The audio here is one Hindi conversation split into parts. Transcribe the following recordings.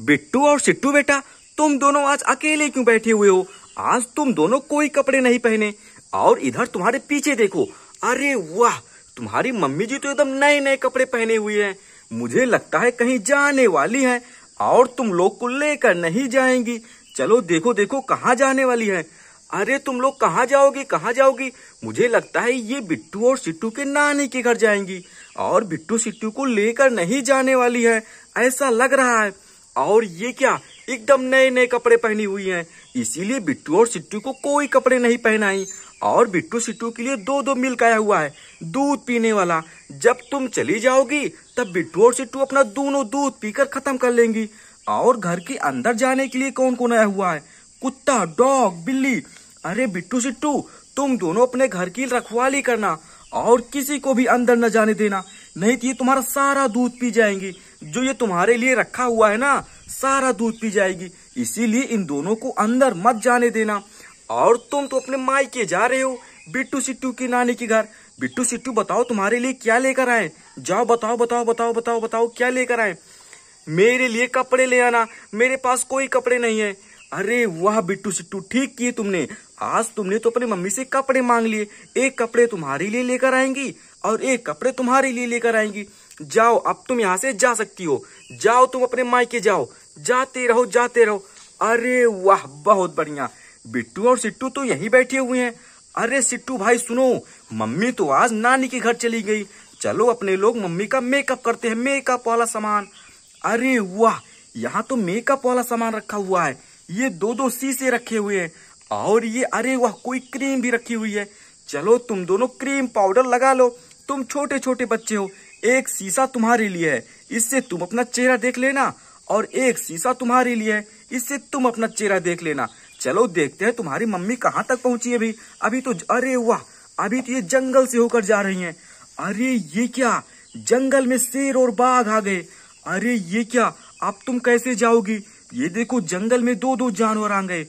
बिट्टू और सिट्टू बेटा तुम दोनों आज अकेले क्यों बैठे हुए हो आज तुम दोनों कोई कपड़े नहीं पहने और इधर तुम्हारे पीछे देखो अरे वाह तुम्हारी मम्मी जी तो एकदम नए नए कपड़े पहने हुए हैं मुझे लगता है कहीं जाने वाली है और तुम लोग को लेकर नहीं जाएंगी चलो देखो देखो कहाँ जाने वाली है अरे तुम लोग कहाँ जाओगी कहाँ जाओगी मुझे लगता है ये बिट्टू और सिट्टू के नानी के घर जाएंगी और बिट्टू सिट्टू को लेकर नहीं जाने वाली है ऐसा लग रहा है और ये क्या एकदम नए नए कपड़े पहनी हुई हैं इसीलिए बिट्टू और सिट्टू को कोई कपड़े नहीं पहनाई और बिट्टू सिट्टू के लिए दो दो मिल्क आया हुआ है दूध पीने वाला जब तुम चली जाओगी तब बिट्टू और सिट्टू अपना दोनों दूध पीकर खत्म कर लेंगी और घर के अंदर जाने के लिए कौन कौन आया हुआ है कुत्ता डॉग बिल्ली अरे बिट्टू सिट्टू तुम दोनों अपने घर की रखवाली करना और किसी को भी अंदर न जाने देना नहीं तो ये तुम्हारा सारा दूध पी जाएंगी जो ये तुम्हारे लिए रखा हुआ है ना सारा दूध पी जाएगी इसीलिए इन दोनों को अंदर मत जाने देना और तुम तो अपने मायके जा रहे हो बिट्टू सिट्टू की नानी के घर बिट्टू सिट्टू बताओ तुम्हारे लिए क्या लेकर आए जाओ बताओ बताओ बताओ बताओ बताओ क्या लेकर आए मेरे लिए कपड़े ले आना मेरे पास कोई कपड़े नहीं है अरे वाह बिट्टू सिट्टू ठीक किए तुमने आज तुमने तो अपनी मम्मी से कपड़े मांग लिए एक कपड़े तुम्हारे लिए लेकर आएंगी और एक कपड़े तुम्हारे लिए लेकर आएंगी जाओ अब तुम यहाँ से जा सकती हो जाओ तुम अपने मायके जाओ जाते रहो जाते रहो अरे वाह बहुत बढ़िया बिट्टू और सिट्टू तो यही बैठे हुए हैं अरे सिट्टू भाई सुनो मम्मी तो आज नानी के घर चली गई चलो अपने लोग मम्मी का मेकअप करते हैं मेकअप वाला सामान अरे वाह यहाँ तो मेकअप वाला सामान रखा हुआ है ये दो दो शीशे रखे हुए हैं और ये अरे वाह कोई क्रीम भी रखी हुई है चलो तुम दोनों क्रीम पाउडर लगा लो तुम छोटे छोटे बच्चे हो एक शीशा तुम्हारे लिए है इससे तुम अपना चेहरा देख लेना और एक शीशा तुम्हारे लिए है इससे तुम अपना चेहरा देख लेना चलो देखते हैं तुम्हारी मम्मी कहाँ तक पहुंची अभी अभी तो अरे वाह अभी तो ये जंगल से होकर जा रही है अरे ये क्या जंगल में शेर और बाघ आ गए अरे ये क्या अब तुम कैसे जाओगी ये देखो जंगल में दो दो जानवर आ गए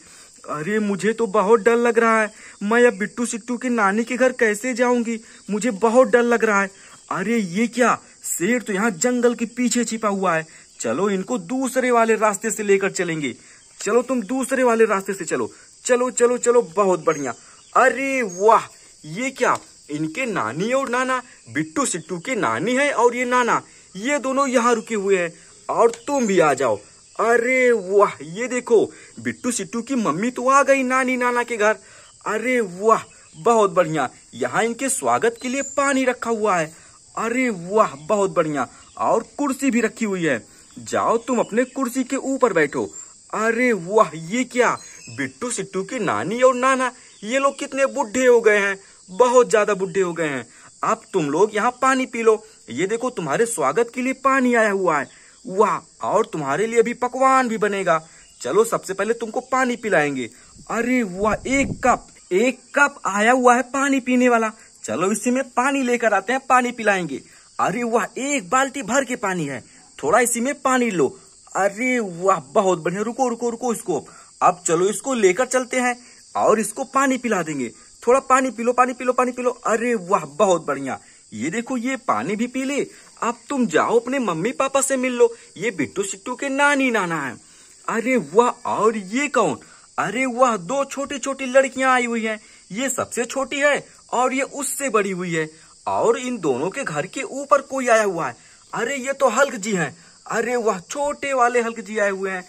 अरे मुझे तो बहुत डर लग रहा है मैं अब बिट्टू सिट्टू की नानी के घर कैसे जाऊंगी मुझे बहुत डर लग रहा है अरे ये क्या शेर तो यहाँ जंगल के पीछे छिपा हुआ है चलो इनको दूसरे वाले रास्ते से लेकर चलेंगे चलो तुम दूसरे वाले रास्ते से चलो चलो चलो चलो बहुत बढ़िया अरे वाह ये क्या इनके नानी और नाना बिट्टू सिट्टू के नानी है और ये नाना ये दोनों यहाँ रुके हुए हैं और तुम भी आ जाओ अरे वाह ये देखो बिट्टू सिट्टू की मम्मी तो आ गई नानी नाना के घर अरे वाह बहुत बढ़िया यहाँ इनके स्वागत के लिए पानी रखा हुआ है अरे वाह बहुत बढ़िया और कुर्सी भी रखी हुई है जाओ तुम अपने कुर्सी के ऊपर बैठो अरे वाह ये क्या बिट्टू सिट्टू की नानी और नाना ये लोग कितने बुढ़े हो गए हैं बहुत ज्यादा बुढ़े हो गए हैं अब तुम लोग यहाँ पानी पी लो ये देखो तुम्हारे स्वागत के लिए पानी आया हुआ है वाह और तुम्हारे लिए भी पकवान भी बनेगा चलो सबसे पहले तुमको पानी पिलाएंगे अरे वाह एक कप एक कप आया हुआ है पानी पीने वाला चलो इसी में पानी लेकर आते हैं पानी पिलाएंगे अरे वाह एक बाल्टी भर के पानी है थोड़ा इसी में पानी लो अरे वाह बहुत बढ़िया रुको रुको रुको इसको अब चलो इसको लेकर चलते हैं और इसको पानी पिला देंगे थोड़ा पानी पी लो पानी पी लो पानी पी लो अरे वाह बहुत बढ़िया ये देखो ये पानी भी पी ले अब तुम जाओ अपने मम्मी पापा से मिल लो ये बिट्टू सिट्टू के नानी नाना है अरे वाह और ये कौन अरे वाह दो छोटी छोटी लड़कियां आई हुई हैं ये सबसे छोटी है और ये उससे बड़ी हुई है और इन दोनों के घर के ऊपर कोई आया हुआ है अरे ये तो हल्क जी हैं अरे वह छोटे वाले हल्क जी आए हुए हैं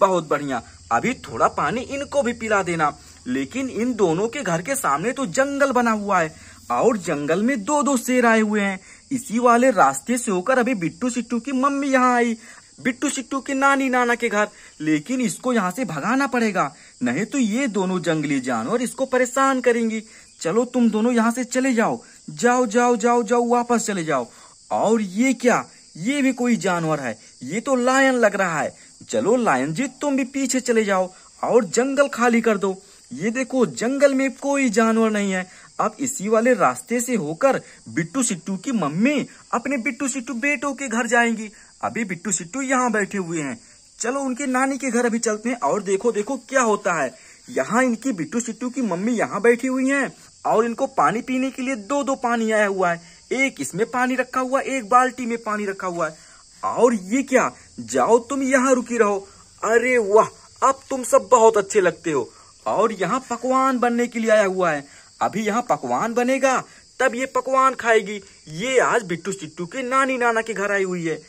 बहुत बढ़िया अभी थोड़ा पानी इनको भी पिला देना लेकिन इन दोनों के घर के सामने तो जंगल बना हुआ है और जंगल में दो दो शेर आए हुए हैं इसी वाले रास्ते से होकर अभी बिट्टू सिट्टू की मम्मी यहाँ आई बिट्टू सिट्टू की नानी नाना के घर लेकिन इसको यहाँ से भगाना पड़ेगा नहीं तो ये दोनों जंगली जानवर इसको परेशान करेंगी चलो तुम दोनों यहाँ से चले जाओ जाओ जाओ जाओ जाओ वापस चले जाओ और ये क्या ये भी कोई जानवर है ये तो लायन लग रहा है चलो लायन जी तुम भी पीछे चले जाओ और जंगल खाली कर दो ये देखो जंगल में कोई जानवर नहीं है अब इसी वाले रास्ते से होकर बिट्टू सिट्टू की मम्मी अपने बिट्टू सिट्टू बेटों के घर जाएंगी अभी बिट्टू सिट्टू यहाँ बैठे हुए हैं चलो उनके नानी के घर अभी चलते हैं और देखो देखो क्या होता है यहाँ इनकी बिट्टू सिट्टू की मम्मी यहाँ बैठी हुई हैं और इनको पानी पीने के लिए दो दो पानी आया हुआ है एक इसमें पानी रखा हुआ एक बाल्टी में पानी रखा हुआ है और ये क्या जाओ तुम यहाँ रुकी रहो अरे वाह अब तुम सब बहुत अच्छे लगते हो और यहाँ पकवान बनने के लिए आया हुआ है अभी यहाँ पकवान बनेगा तब ये पकवान खाएगी ये आज बिट्टू चिट्टू के नानी नाना के घर आई हुई है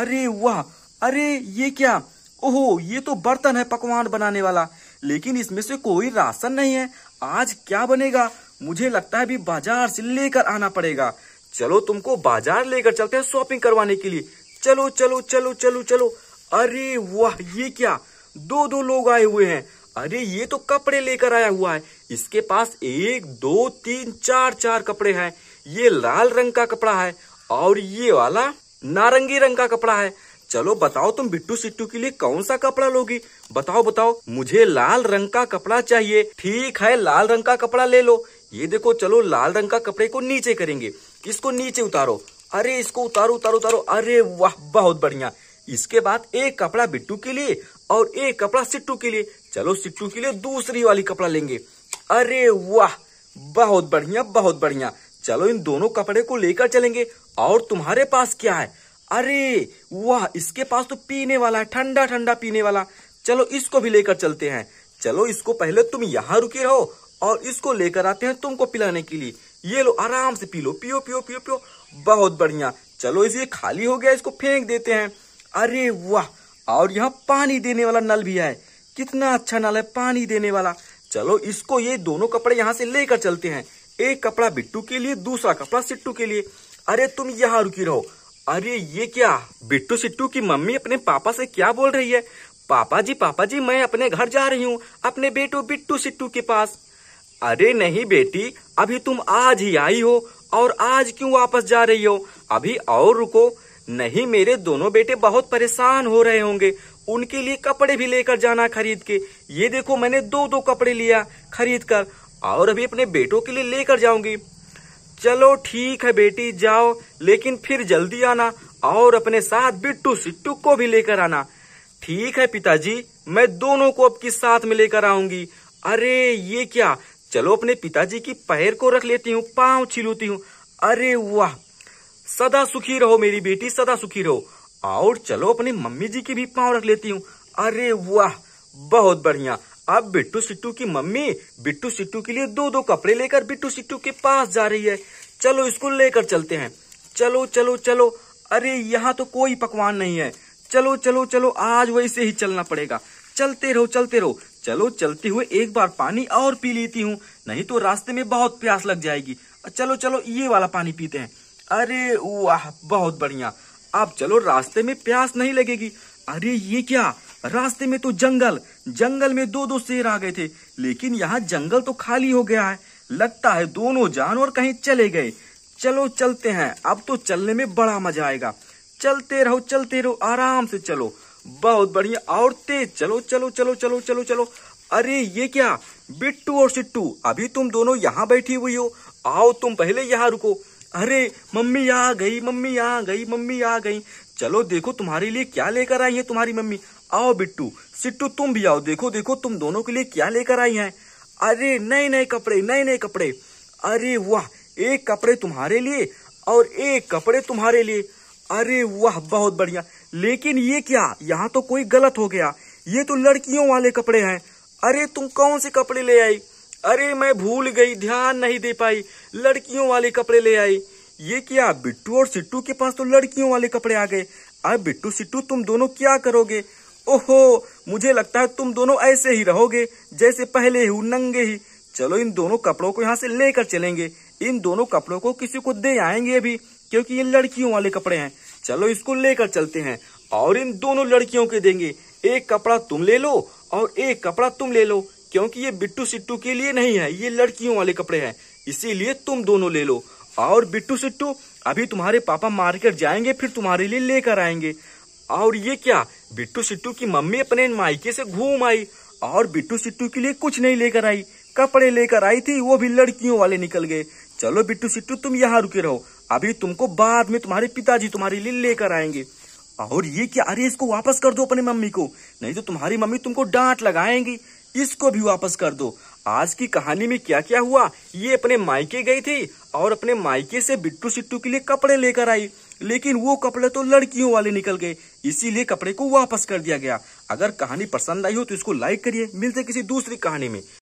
अरे वाह अरे ये क्या ओहो ये तो बर्तन है पकवान बनाने वाला लेकिन इसमें से कोई राशन नहीं है आज क्या बनेगा मुझे लगता है अभी बाजार से लेकर आना पड़ेगा चलो तुमको बाजार लेकर चलते हैं शॉपिंग करवाने के लिए चलो चलो चलो चलो चलो अरे वाह ये क्या दो दो लोग आए हुए हैं अरे ये तो कपड़े लेकर आया हुआ है इसके पास एक दो तीन चार चार कपड़े हैं ये लाल रंग का कपड़ा है और ये वाला नारंगी रंग का कपड़ा है चलो बताओ तुम बिट्टू सिट्टू के लिए कौन सा कपड़ा लोगी बताओ बताओ मुझे लाल रंग का कपड़ा चाहिए ठीक है लाल रंग का कपड़ा ले लो ये देखो चलो लाल रंग का कपड़े को नीचे करेंगे इसको नीचे उतारो अरे इसको उतारो उतारो उतारो अरे वाह बहुत बढ़िया इसके बाद एक कपड़ा बिट्टू के लिए और एक कपड़ा सिट्टू के लिए चलो सिट्टू के लिए दूसरी वाली कपड़ा लेंगे अरे वाह बहुत बढ़िया बहुत बढ़िया चलो इन दोनों कपड़े को लेकर चलेंगे और तुम्हारे पास क्या है अरे वाह इसके पास तो पीने वाला है ठंडा ठंडा पीने वाला चलो इसको भी लेकर चलते हैं चलो इसको पहले तुम यहाँ रुके रहो और इसको लेकर आते हैं तुमको पिलाने के लिए ये लो आराम से पी लो पियो पियो पियो पियो बहुत बढ़िया चलो इसे खाली हो गया इसको फेंक देते हैं अरे वाह और यहाँ पानी देने वाला नल भी है कितना अच्छा नल है पानी देने वाला चलो इसको ये दोनों कपड़े यहाँ से लेकर चलते हैं एक कपड़ा बिट्टू के लिए दूसरा कपड़ा सिट्टू के लिए अरे तुम यहाँ रुकी रहो अरे ये क्या बिट्टू सिट्टू की मम्मी अपने पापा से क्या बोल रही है पापा जी पापा जी मैं अपने घर जा रही हूँ अपने बेटो बिट्टू सिट्टू के पास अरे नहीं बेटी अभी तुम आज ही आई हो और आज क्यों वापस जा रही हो अभी और रुको नहीं मेरे दोनों बेटे बहुत परेशान हो रहे होंगे उनके लिए कपड़े भी लेकर जाना खरीद के ये देखो मैंने दो दो कपड़े लिया खरीद कर और अभी अपने बेटों के लिए लेकर जाऊंगी चलो ठीक है बेटी जाओ लेकिन फिर जल्दी आना और अपने साथ बिट्टू सिट्टू को भी लेकर आना ठीक है पिताजी मैं दोनों को किस साथ में लेकर आऊंगी अरे ये क्या चलो अपने पिताजी की पैर को रख लेती हूँ पांव छिलूती हूँ अरे वाह सदा सुखी रहो मेरी बेटी सदा सुखी रहो और चलो अपने मम्मी जी की भी पांव रख लेती हूँ अरे वाह बहुत बढ़िया अब बिट्टू सिट्टू की मम्मी बिट्टू सिट्टू के लिए दो दो कपड़े लेकर बिट्टू सिट्टू के पास जा रही है चलो इसको लेकर चलते हैं चलो चलो चलो अरे यहाँ तो कोई पकवान नहीं है चलो चलो चलो आज वैसे ही चलना पड़ेगा चलते रहो चलते रहो चलो चलते हुए एक बार पानी और पी लेती हूँ नहीं तो रास्ते में बहुत प्यास लग जाएगी चलो चलो ये वाला पानी पीते हैं अरे वाह बहुत बढ़िया अब चलो रास्ते में प्यास नहीं लगेगी अरे ये क्या रास्ते में तो जंगल जंगल में दो दो शेर आ गए थे लेकिन यहाँ जंगल तो खाली हो गया है लगता है दोनों जानवर कहीं चले गए चलो चलते हैं अब तो चलने में बड़ा मजा आएगा चलते रहो चलते रहो आराम से चलो बहुत बढ़िया और तेज चलो चलो चलो चलो चलो चलो अरे ये क्या बिट्टू और सिट्टू अभी तुम दोनों यहाँ बैठी हुई हो आओ तुम पहले यहाँ रुको अरे मम्मी आ गई मम्मी आ गई मम्मी आ गई चलो देखो तुम्हारे लिए क्या लेकर आई है तुम्हारी मम्मी आओ बिट्टू सिट्टू तुम भी आओ देखो देखो तुम दोनों के लिए क्या लेकर आई है अरे नए नए कपड़े नए नए कपड़े अरे वाह एक कपड़े तुम्हारे लिए और एक कपड़े तुम्हारे लिए अरे वाह बहुत बढ़िया लेकिन ये क्या यहाँ तो कोई गलत हो गया ये तो लड़कियों वाले कपड़े हैं अरे तुम कौन से कपड़े ले आई अरे मैं भूल गई ध्यान नहीं दे पाई लड़कियों वाले कपड़े ले आई ये क्या बिट्टू और सिट्टू के पास तो लड़कियों वाले कपड़े आ गए अरे बिट्टू सिट्टू तुम दोनों क्या करोगे ओहो मुझे लगता है तुम दोनों ऐसे ही रहोगे जैसे पहले ही नंगे ही चलो इन दोनों कपड़ों को यहाँ से लेकर चलेंगे इन दोनों कपड़ों को किसी को दे आएंगे अभी क्योंकि ये लड़कियों वाले कपड़े हैं चलो इसको लेकर चलते हैं और इन दोनों लड़कियों के देंगे एक कपड़ा तुम ले लो और एक कपड़ा तुम ले लो क्योंकि ये बिट्टू सिट्टू के लिए नहीं है ये लड़कियों वाले कपड़े हैं इसीलिए तुम दोनों ले लो और बिट्टू सिट्टू अभी तुम्हारे पापा मार्केट जाएंगे फिर तुम्हारे लिए लेकर आएंगे और ये क्या बिट्टू सिट्टू की मम्मी अपने मायके से घूम आई और बिट्टू सिट्टू के लिए कुछ नहीं लेकर आई कपड़े लेकर आई थी वो भी लड़कियों वाले निकल गए चलो बिट्टू सिट्टू तुम यहाँ रुके रहो अभी तुमको बाद में तुम्हारे पिताजी तुम्हारे लिए लेकर आएंगे और ये क्या अरे इसको वापस कर दो अपने मम्मी को नहीं तो तुम्हारी मम्मी तुमको डांट लगाएंगी इसको भी वापस कर दो आज की कहानी में क्या क्या हुआ ये अपने मायके गई थी और अपने मायके से बिट्टू सिट्टू के लिए कपड़े लेकर आई लेकिन वो कपड़े तो लड़कियों वाले निकल गए इसीलिए कपड़े को वापस कर दिया गया अगर कहानी पसंद आई हो तो इसको लाइक करिए मिलते किसी दूसरी कहानी में